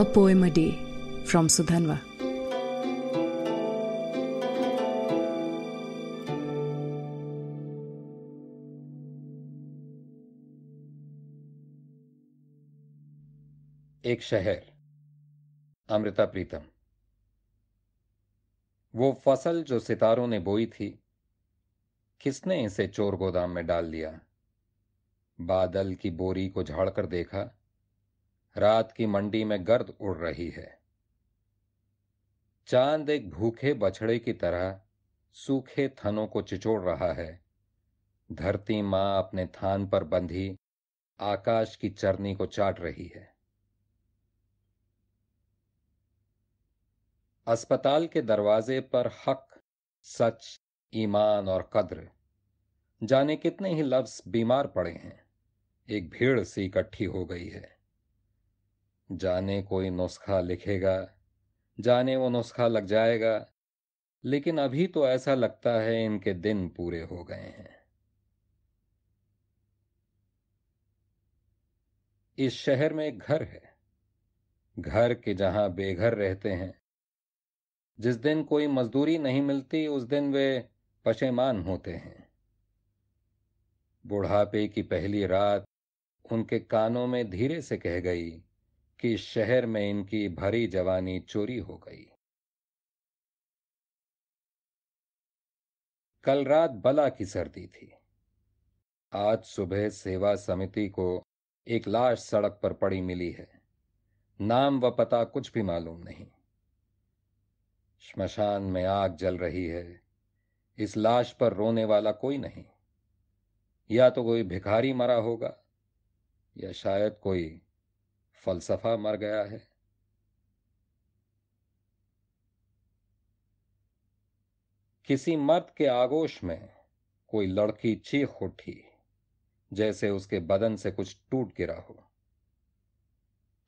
A Poem a Day from Sudhanva. एक शहर अमृता प्रीतम वो फसल जो सितारों ने बोई थी किसने इसे चोर गोदाम में डाल दिया बादल की बोरी को झाड़कर देखा रात की मंडी में गर्द उड़ रही है चांद एक भूखे बछड़े की तरह सूखे थनों को चिचोड़ रहा है धरती मां अपने थान पर बंधी आकाश की चरनी को चाट रही है अस्पताल के दरवाजे पर हक सच ईमान और कद्र जाने कितने ही लफ्ज बीमार पड़े हैं एक भीड़ सी इकट्ठी हो गई है जाने कोई नुस्खा लिखेगा जाने वो नुस्खा लग जाएगा लेकिन अभी तो ऐसा लगता है इनके दिन पूरे हो गए हैं इस शहर में एक घर है घर के जहां बेघर रहते हैं जिस दिन कोई मजदूरी नहीं मिलती उस दिन वे पशेमान होते हैं बुढ़ापे की पहली रात उनके कानों में धीरे से कह गई कि शहर में इनकी भरी जवानी चोरी हो गई कल रात बला की सर्दी थी आज सुबह सेवा समिति को एक लाश सड़क पर पड़ी मिली है नाम व पता कुछ भी मालूम नहीं श्मशान में आग जल रही है इस लाश पर रोने वाला कोई नहीं या तो कोई भिखारी मरा होगा या शायद कोई फलसफा मर गया है किसी मर्द के आगोश में कोई लड़की चीख उठी जैसे उसके बदन से कुछ टूट गिरा हो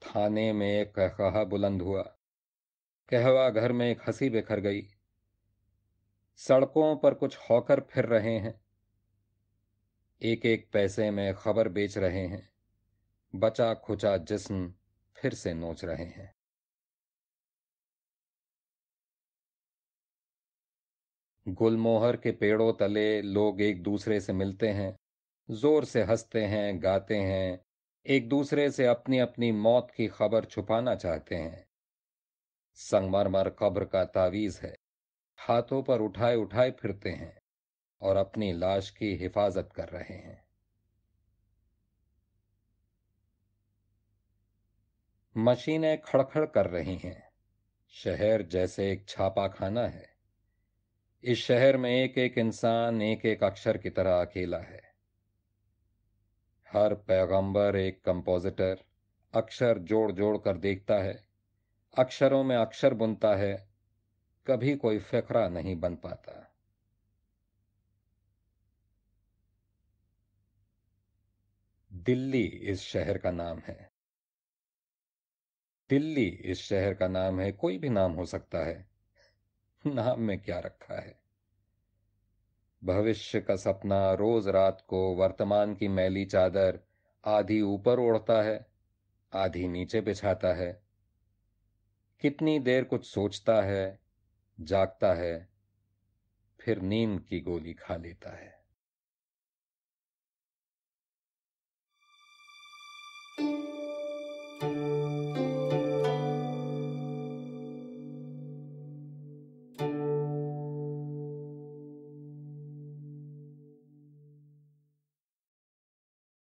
थाने में एक कहकहा बुलंद हुआ कहवा घर में एक हंसी बिखर गई सड़कों पर कुछ हॉकर फिर रहे हैं एक एक पैसे में खबर बेच रहे हैं बचा खुचा जिस्म फिर से नोच रहे हैं गुलमोहर के पेड़ों तले लोग एक दूसरे से मिलते हैं जोर से हंसते हैं गाते हैं एक दूसरे से अपनी अपनी मौत की खबर छुपाना चाहते हैं संगमरमर कब्र का तावीज है हाथों पर उठाए उठाए फिरते हैं और अपनी लाश की हिफाजत कर रहे हैं मशीनें खड़खड़ कर रही हैं शहर जैसे एक छापा खाना है इस शहर में एक एक इंसान एक एक अक्षर की तरह अकेला है हर पैगंबर एक कंपोजिटर अक्षर जोड़ जोड़ कर देखता है अक्षरों में अक्षर बुनता है कभी कोई फकरा नहीं बन पाता दिल्ली इस शहर का नाम है दिल्ली इस शहर का नाम है कोई भी नाम हो सकता है नाम में क्या रखा है भविष्य का सपना रोज रात को वर्तमान की मैली चादर आधी ऊपर ओढ़ता है आधी नीचे बिछाता है कितनी देर कुछ सोचता है जागता है फिर नींद की गोली खा लेता है thank you